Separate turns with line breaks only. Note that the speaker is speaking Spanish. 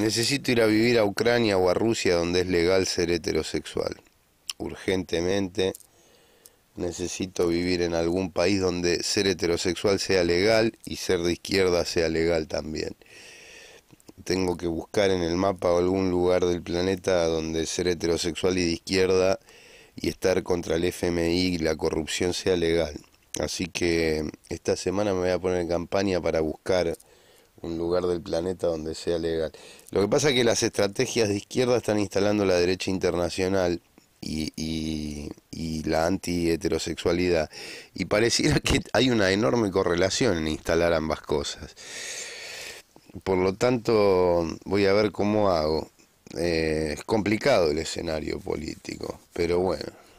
Necesito ir a vivir a Ucrania o a Rusia donde es legal ser heterosexual. Urgentemente necesito vivir en algún país donde ser heterosexual sea legal y ser de izquierda sea legal también. Tengo que buscar en el mapa algún lugar del planeta donde ser heterosexual y de izquierda y estar contra el FMI y la corrupción sea legal. Así que esta semana me voy a poner en campaña para buscar un lugar del planeta donde sea legal. Lo que pasa es que las estrategias de izquierda están instalando la derecha internacional y, la anti-heterosexualidad. Y pareciera que hay una enorme correlación en instalar ambas cosas. Por lo tanto, voy a ver cómo hago. Eh, es complicado el escenario político, pero bueno.